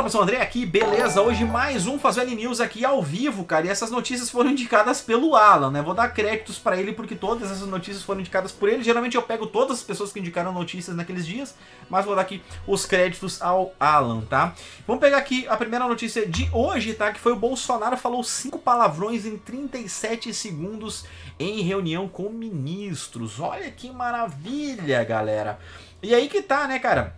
Fala pessoal, André aqui, beleza? Hoje mais um Fazendo News aqui ao vivo, cara. E essas notícias foram indicadas pelo Alan, né? Vou dar créditos para ele porque todas essas notícias foram indicadas por ele. Geralmente eu pego todas as pessoas que indicaram notícias naqueles dias, mas vou dar aqui os créditos ao Alan, tá? Vamos pegar aqui a primeira notícia de hoje, tá? Que foi o Bolsonaro falou cinco palavrões em 37 segundos em reunião com ministros. Olha que maravilha, galera. E aí que tá, né, cara?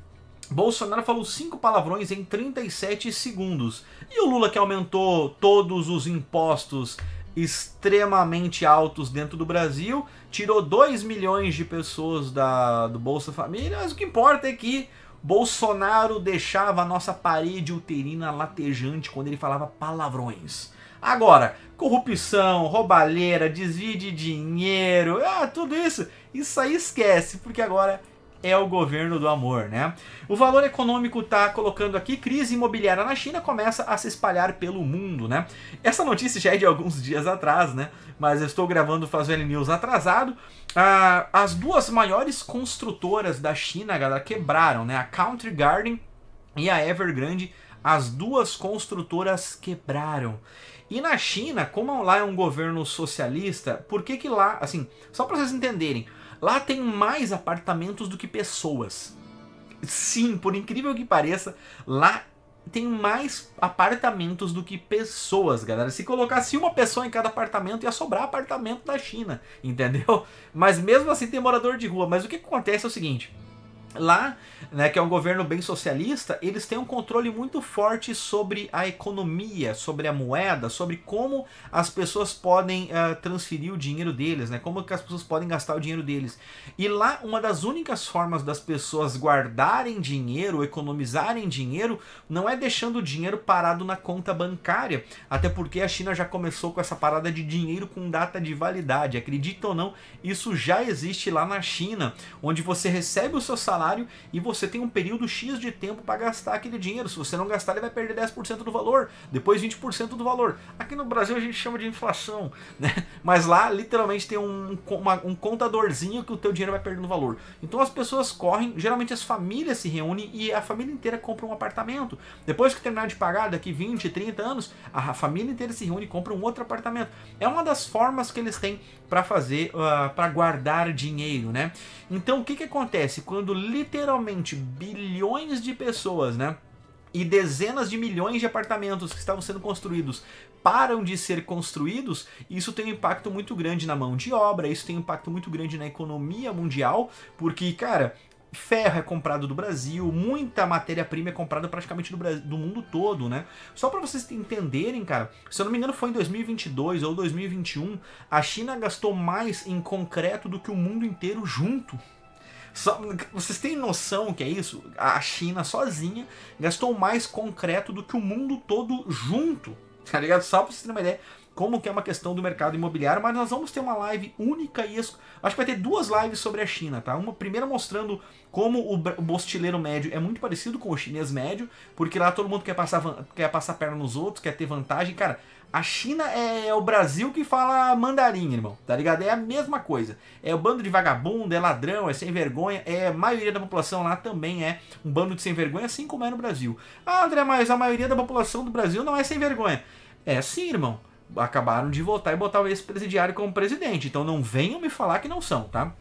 Bolsonaro falou cinco palavrões em 37 segundos. E o Lula que aumentou todos os impostos extremamente altos dentro do Brasil, tirou 2 milhões de pessoas da, do Bolsa Família, mas o que importa é que Bolsonaro deixava a nossa parede uterina latejante quando ele falava palavrões. Agora, corrupção, roubalheira, desvio de dinheiro, ah, tudo isso, isso aí esquece, porque agora é o governo do amor, né? O valor econômico tá colocando aqui, crise imobiliária na China começa a se espalhar pelo mundo, né? Essa notícia já é de alguns dias atrás, né? Mas eu estou gravando o Fazendo News atrasado. Ah, as duas maiores construtoras da China, galera, quebraram, né? A Country Garden e a Evergrande, as duas construtoras quebraram. E na China, como lá é um governo socialista, por que que lá, assim, só para vocês entenderem, Lá tem mais apartamentos do que pessoas. Sim, por incrível que pareça, lá tem mais apartamentos do que pessoas, galera. Se colocasse uma pessoa em cada apartamento, ia sobrar apartamento da China, entendeu? Mas mesmo assim tem morador de rua. Mas o que acontece é o seguinte: lá, né, que é um governo bem socialista, eles têm um controle muito forte sobre a economia, sobre a moeda, sobre como as pessoas podem uh, transferir o dinheiro deles, né, como que as pessoas podem gastar o dinheiro deles. E lá, uma das únicas formas das pessoas guardarem dinheiro, economizarem dinheiro, não é deixando o dinheiro parado na conta bancária, até porque a China já começou com essa parada de dinheiro com data de validade. Acredita ou não, isso já existe lá na China, onde você recebe o seu salário salário e você tem um período X de tempo para gastar aquele dinheiro. Se você não gastar, ele vai perder 10% do valor, depois 20% do valor. Aqui no Brasil a gente chama de inflação, né? Mas lá literalmente tem um, uma, um contadorzinho que o teu dinheiro vai perdendo valor. Então as pessoas correm, geralmente as famílias se reúnem e a família inteira compra um apartamento. Depois que terminar de pagar, daqui 20, 30 anos, a família inteira se reúne e compra um outro apartamento. É uma das formas que eles têm para fazer, uh, ah, para guardar dinheiro, né? Então o que, que acontece quando literalmente bilhões de pessoas, né? E dezenas de milhões de apartamentos que estavam sendo construídos param de ser construídos, isso tem um impacto muito grande na mão de obra, isso tem um impacto muito grande na economia mundial, porque, cara, ferro é comprado do Brasil, muita matéria-prima é comprada praticamente do, Brasil, do mundo todo, né? Só para vocês entenderem, cara, se eu não me engano foi em 2022 ou 2021, a China gastou mais em concreto do que o mundo inteiro junto. Só, vocês têm noção que é isso? A China sozinha gastou mais concreto do que o mundo todo junto. Tá ligado? Só pra vocês terem uma ideia como que é uma questão do mercado imobiliário, mas nós vamos ter uma live única e acho que vai ter duas lives sobre a China, tá? Uma primeira mostrando como o bostileiro médio é muito parecido com o chinês médio, porque lá todo mundo quer passar quer passar perna nos outros, quer ter vantagem, cara. A China é, é o Brasil que fala mandarim, irmão, tá ligado? É a mesma coisa. É o bando de vagabundo, é ladrão, é sem vergonha, é a maioria da população lá também é um bando de sem vergonha, assim como é no Brasil. Ah, André, mas a maioria da população do Brasil não é sem vergonha. É sim, irmão acabaram de votar e botar o ex-presidiário como presidente. Então não venham me falar que não são, tá?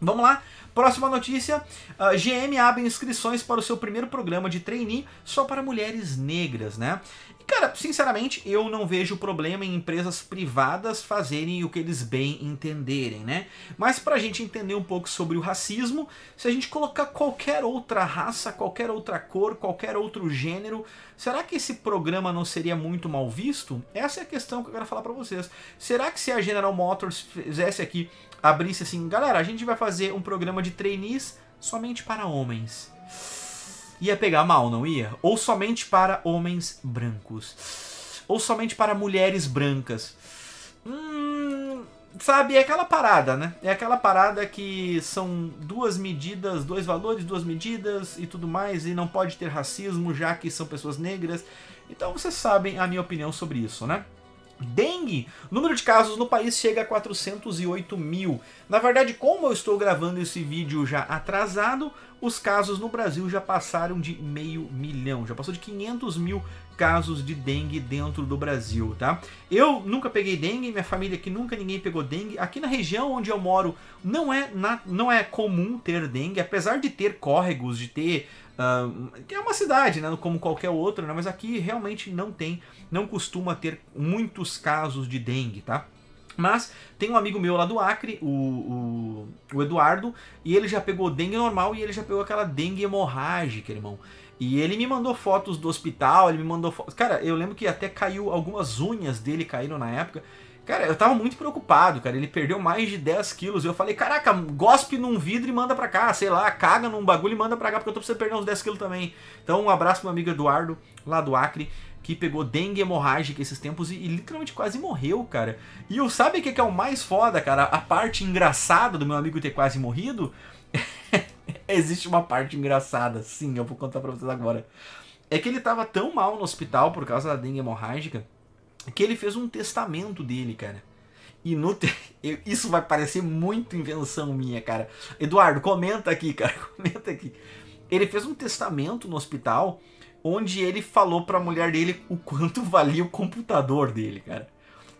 Vamos lá Próxima notícia: uh, ah, GM abre inscrições para o seu primeiro programa de trainee só para mulheres negras, né? E, cara, sinceramente, eu não vejo problema em empresas privadas fazerem o que eles bem entenderem, né? Mas para a gente entender um pouco sobre o racismo, se a gente colocar qualquer outra raça, qualquer outra cor, qualquer outro gênero, será que esse programa não seria muito mal visto? Essa é a questão que eu quero falar para vocês. Será que se a General Motors fizesse aqui, abrisse assim, galera, a gente vai fazer um programa de de trainees somente para homens. Ia pegar mal, não ia? Ou somente para homens brancos? Ou somente para mulheres brancas? Hum, sabe, é aquela parada, né? É aquela parada que são duas medidas, dois valores, duas medidas e tudo mais, e não pode ter racismo já que são pessoas negras. Então vocês sabem a minha opinião sobre isso, né? Dengue. O número de casos no país chega a 408 mil. Na verdade, como eu estou gravando esse vídeo já atrasado, os casos no Brasil já passaram de meio milhão. Já passou de 500 mil casos de dengue dentro do Brasil, tá? Eu nunca peguei dengue, minha família aqui nunca ninguém pegou dengue. Aqui na região onde eu moro não é, na, não é comum ter dengue, apesar de ter córregos, de ter Uh, é uma cidade, né, como qualquer outra, né, mas aqui realmente não tem, não costuma ter muitos casos de dengue, tá? Mas tem um amigo meu lá do Acre, o, o, o Eduardo, e ele já pegou dengue normal e ele já pegou aquela dengue hemorrágica, irmão. E ele me mandou fotos do hospital, ele me mandou fotos. Cara, eu lembro que até caiu algumas unhas dele caíram na época. Cara, eu tava muito preocupado, cara. Ele perdeu mais de 10 quilos. Eu falei, caraca, gospe num vidro e manda pra cá. Sei lá, caga num bagulho e manda pra cá, porque eu tô precisando perder uns 10 quilos também. Então, um abraço pro meu amigo Eduardo, lá do Acre, que pegou dengue hemorrágica esses tempos e, e literalmente quase morreu, cara. E eu sabe o que, que é o mais foda, cara? A parte engraçada do meu amigo ter quase morrido Existe uma parte engraçada, sim, eu vou contar pra vocês agora. É que ele tava tão mal no hospital por causa da dengue hemorrágica que ele fez um testamento dele, cara. E no te... isso vai parecer muito invenção minha, cara. Eduardo, comenta aqui, cara, comenta aqui. Ele fez um testamento no hospital onde ele falou para a mulher dele o quanto valia o computador dele, cara.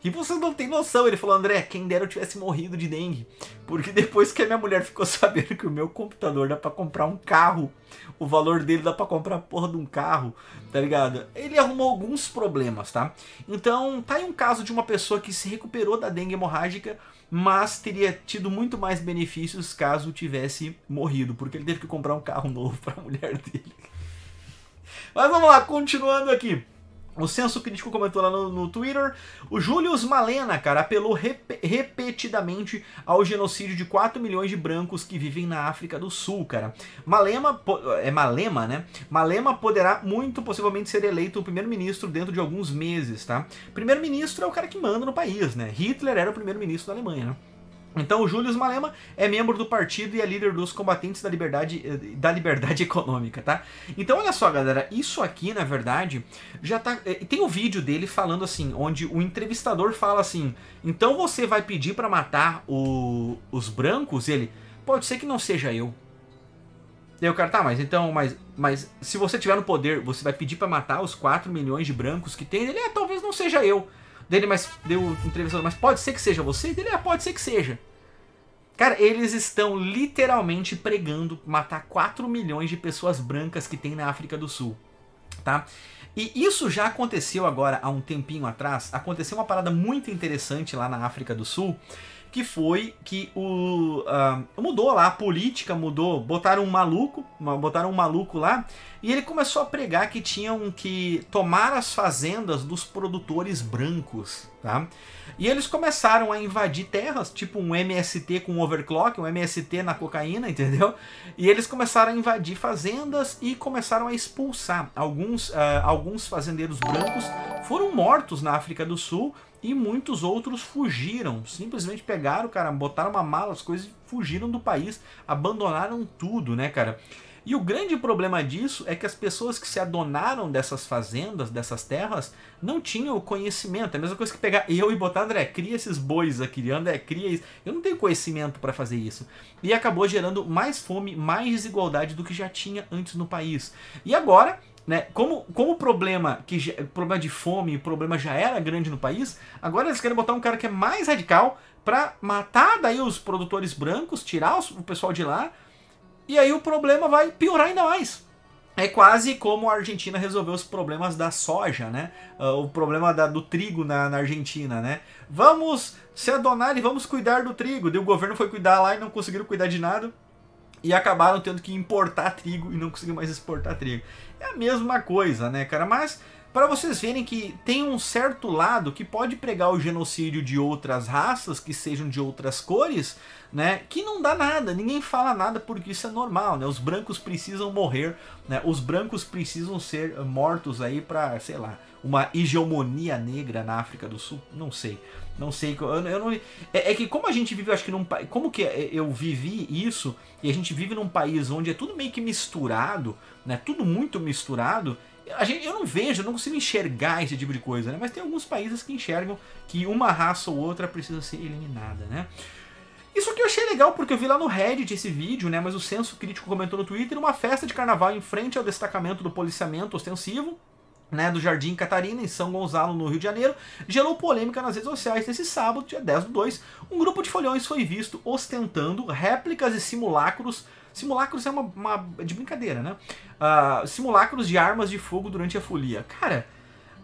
E vocês não têm noção. Ele falou, André, quem dera eu tivesse morrido de dengue. Porque depois que a minha mulher ficou sabendo que o meu computador dá para comprar um carro, o valor dele dá para comprar a porra de um carro, tá ligado? Ele arrumou alguns problemas, tá? Então, tá aí um caso de uma pessoa que se recuperou da dengue hemorrágica, mas teria tido muito mais benefícios caso tivesse morrido, porque ele teve que comprar um carro novo para a mulher dele. Mas vamos lá, continuando aqui. O Senso Crítico comentou lá no, no Twitter. O Július Malena, cara, apelou rep repetidamente ao genocídio de 4 milhões de brancos que vivem na África do Sul, cara. Malema, é Malema, né? Malema poderá muito possivelmente ser eleito primeiro-ministro dentro de alguns meses, tá? Primeiro-ministro é o cara que manda no país, né? Hitler era o primeiro-ministro da Alemanha, né? Então, o Júlio Malema é membro do partido e é líder dos combatentes da liberdade, eh, da liberdade econômica, tá? Então, olha só, galera, isso aqui, na verdade, já tá... Eh, tem o um vídeo dele falando assim, onde o entrevistador fala assim, então você vai pedir para matar o, os brancos? ele, pode ser que não seja eu. E aí o cara, tá, mas então, mas, mas se você tiver no poder, você vai pedir para matar os 4 milhões de brancos que tem? Ele, é, talvez não seja eu dele, mas deu entrevistador, mas pode ser que seja você? Dele, é pode ser que seja. Cara, eles estão literalmente pregando matar 4 milhões de pessoas brancas que tem na África do Sul, tá? E isso já aconteceu agora há um tempinho atrás. Aconteceu uma parada muito interessante lá na África do Sul, que foi que o uh, mudou lá a política, mudou, botaram um maluco, botaram um maluco lá, e ele começou a pregar que tinham que tomar as fazendas dos produtores brancos, tá? E eles começaram a invadir terras, tipo um MST com overclock, um MST na cocaína, entendeu? E eles começaram a invadir fazendas e começaram a expulsar alguns, uh, alguns fazendeiros brancos foram mortos na África do Sul e muitos outros fugiram. Simplesmente pegaram, cara, botaram uma mala, as coisas, fugiram do país, abandonaram tudo, né, cara? E o grande problema disso é que as pessoas que se adonaram dessas fazendas, dessas terras, não tinham o conhecimento. É a mesma coisa que pegar eu e botar, André, cria esses bois aqui, André, cria isso. Eu não tenho conhecimento para fazer isso. E acabou gerando mais fome, mais desigualdade do que já tinha antes no país. E agora né? Como, como o problema que o problema de fome, o problema já era grande no país, agora eles querem botar um cara que é mais radical para matar daí os produtores brancos, tirar os, o pessoal de lá, e aí o problema vai piorar ainda mais. É quase como a Argentina resolveu os problemas da soja, né? Ah, o problema da, do trigo na, na, Argentina, né? Vamos se adonar e vamos cuidar do trigo. E o governo foi cuidar lá e não conseguiram cuidar de nada. E acabaram tendo que importar trigo e não conseguiram mais exportar trigo. É a mesma coisa, né, cara? Mas para vocês verem que tem um certo lado que pode pregar o genocídio de outras raças, que sejam de outras cores, né? Que não dá nada, ninguém fala nada porque isso é normal, né? Os brancos precisam morrer, né? Os brancos precisam ser mortos aí para, sei lá, uma hegemonia negra na África do Sul, não sei. Não sei, eu, eu não, é, é, que como a gente vive, acho que num como que é, eu vivi isso e a gente vive num país onde é tudo meio que misturado, né? Tudo muito misturado. A gente, eu não vejo, eu não consigo enxergar esse tipo de coisa, né? Mas tem alguns países que enxergam que uma raça ou outra precisa ser eliminada, né? Isso que eu achei legal, porque eu vi lá no Reddit esse vídeo, né? Mas o Senso Crítico comentou no Twitter uma festa de carnaval em frente ao destacamento do policiamento ostensivo. Né, do Jardim Catarina, em São Gonçalo, no Rio de Janeiro, gerou polêmica nas redes sociais nesse sábado, dia 10 do 2. Um grupo de folhões foi visto ostentando réplicas e simulacros Simulacros é uma, uma de brincadeira, né? Uh, simulacros de armas de fogo durante a folia. Cara,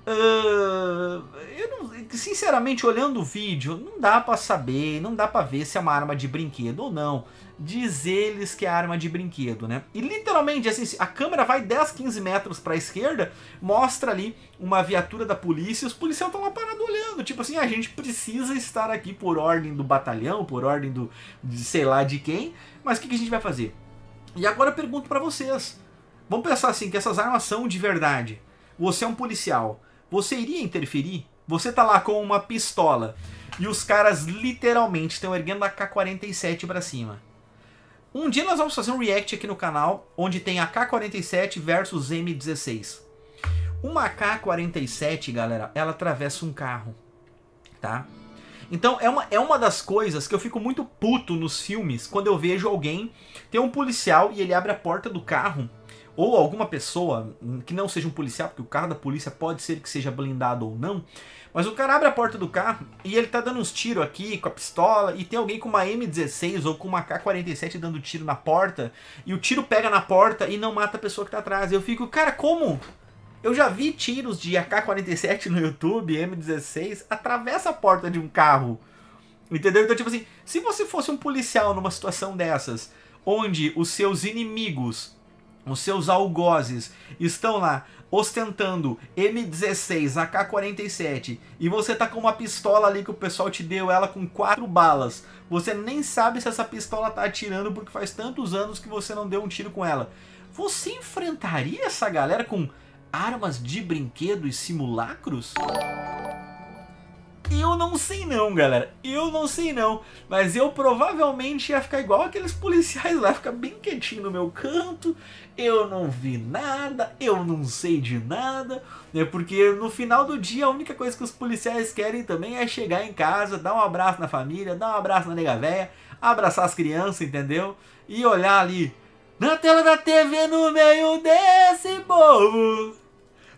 Uh, eu não, sinceramente, olhando o vídeo, não dá para saber, não dá para ver se é uma arma de brinquedo ou não. Diz eles que é arma de brinquedo, né? E literalmente, assim, a câmera vai 10, 15 metros pra esquerda, mostra ali uma viatura da polícia, os policiais estão lá parados olhando, tipo assim, ah, a gente precisa estar aqui por ordem do batalhão, por ordem do, de sei lá de quem, mas o que, que a gente vai fazer? E agora eu pergunto para vocês. Vamos pensar assim, que essas armas são de verdade. Você é um policial. Você iria interferir? Você tá lá com uma pistola e os caras literalmente estão erguendo a K-47 para cima. Um dia nós vamos fazer um react aqui no canal onde tem a K-47 versus M16. Uma K-47, galera, ela atravessa um carro, tá? Então é uma, é uma das coisas que eu fico muito puto nos filmes quando eu vejo alguém. Tem um policial e ele abre a porta do carro. Ou alguma pessoa hum, que não seja um policial, porque o carro da polícia pode ser que seja blindado ou não. Mas o cara abre a porta do carro e ele tá dando uns tiros aqui com a pistola. E tem alguém com uma M16 ou com uma K-47 dando tiro na porta. E o tiro pega na porta e não mata a pessoa que tá atrás. Eu fico, cara, como? Eu já vi tiros de AK-47 no YouTube, M16, atravessa a porta de um carro. Entendeu? Então, tipo assim, se você fosse um policial numa situação dessas, onde os seus inimigos, os seus algozes, estão lá ostentando M16, AK-47, e você tá com uma pistola ali que o pessoal te deu, ela com quatro balas. Você nem sabe se essa pistola tá atirando porque faz tantos anos que você não deu um tiro com ela. Você enfrentaria essa galera com armas de brinquedo e simulacros? Eu não sei não, galera. Eu não sei não. Mas eu provavelmente ia ficar igual aqueles policiais lá, ficar bem quietinho no meu canto. Eu não vi nada, eu não sei de nada. Né? Porque no final do dia a única coisa que os policiais querem também é chegar em casa, dar um abraço na família, dar um abraço na nega véia, abraçar as crianças, entendeu? E olhar ali na tela da TV no meio desse povo.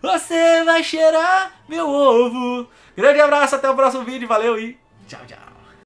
Você vai cheirar meu ovo. Grande abraço, até o próximo vídeo. Valeu e tchau, tchau.